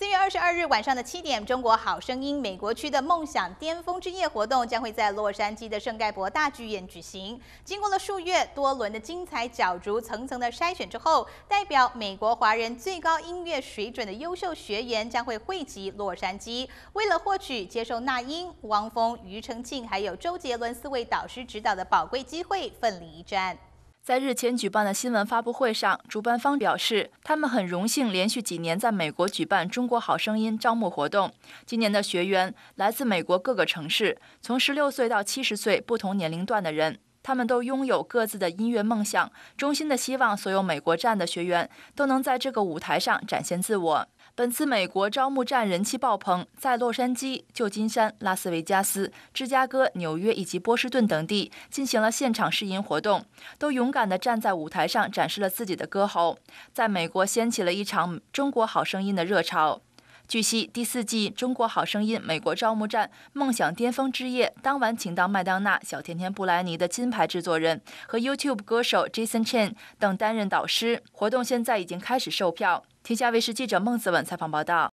四月二十二日晚上的七点，中国好声音美国区的梦想巅峰之夜活动将会在洛杉矶的圣盖博大剧院举行。经过了数月多轮的精彩角逐、层层的筛选之后，代表美国华人最高音乐水准的优秀学员将会汇集洛杉矶，为了获取接受那英、汪峰、庾澄庆还有周杰伦四位导师指导的宝贵机会，奋力一战。在日前举办的新闻发布会上，主办方表示，他们很荣幸连续几年在美国举办《中国好声音》招募活动。今年的学员来自美国各个城市，从16岁到70岁不同年龄段的人。他们都拥有各自的音乐梦想，衷心的希望所有美国站的学员都能在这个舞台上展现自我。本次美国招募站人气爆棚，在洛杉矶、旧金山、拉斯维加斯、芝加哥、纽约以及波士顿等地进行了现场试音活动，都勇敢地站在舞台上展示了自己的歌喉，在美国掀起了一场中国好声音的热潮。据悉，第四季《中国好声音》美国招募站“梦想巅峰之夜”当晚请到麦当娜、小甜甜布莱尼的金牌制作人和 YouTube 歌手 Jason Chen 等担任导师。活动现在已经开始售票。天下卫视记者孟子文采访报道。